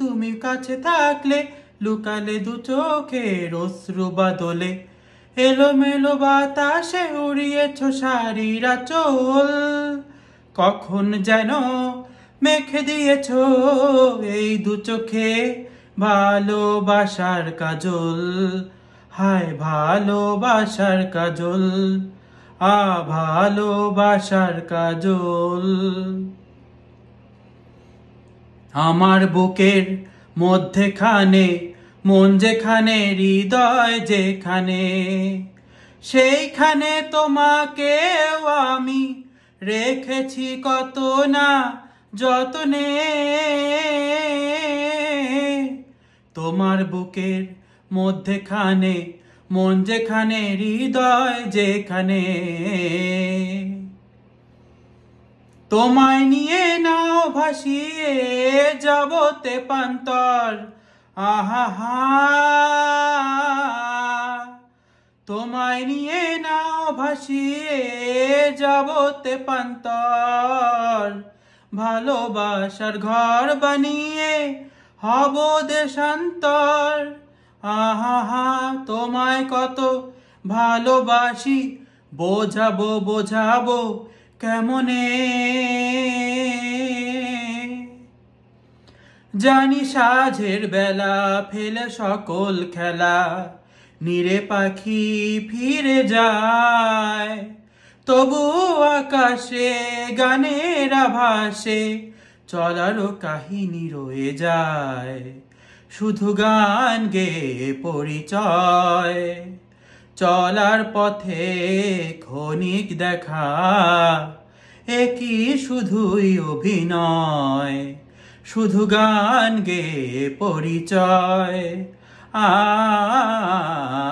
তুমি কাছে থাকলে লুকালে দু চোখের অশ্রু বাদলে এলোমেলো বাতাসে উড়িয়েছ সারিরা চোল কখন যেন মেখে দিয়েছ এই দু চোখে ভালোবাসার কাজল হায় ভালোবাসার কাজল আ ভালোবাসার কাজল আমার বুকের মধ্যেখানে মন যেখানে হৃদয় যেখানে সেইখানে তোমাকেও আমি রেখেছি কত না যতনে তোমার বুকের মধ্যেখানে মন যেখানে হৃদয় যেখানে তোমায় নিয়ে না ভাসিয়ে যাবতে পান্তর আহা তোমায় নিয়ে নাও ভাসিয়ে যাবতে পান্তর ভালোবাসার ঘর বানিয়ে হব দেশান্তর আহা তোমায় কত ভালোবাসি বোঝাবো বোঝাবো কেমনে জানি সাজের বেলা ফেলে সকল খেলা নিরে পাখি ফিরে যায় তবু আকাশে গানের আভাসে চলারও কাহিনী রয়ে যায় শুধু গান গে পরিচয় চলার পথে ক্ষণিক দেখা একই শুধুই অভিনয় শুধু গান গে পরিচয় আ